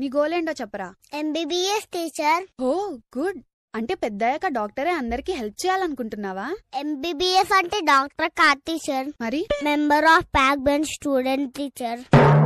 నీ గోల్ ఏంటో చెప్పరా ఎంబీబీఎస్ టీచర్ ఓ గుడ్ అంటే పెద్దయ్యాక డాక్టరే అందరికీ హెల్ప్ చేయాలనుకుంటున్నావా ఎంబీబీఎస్ అంటే డాక్టర్ కాదు టీచర్ మరి member of back bench student teacher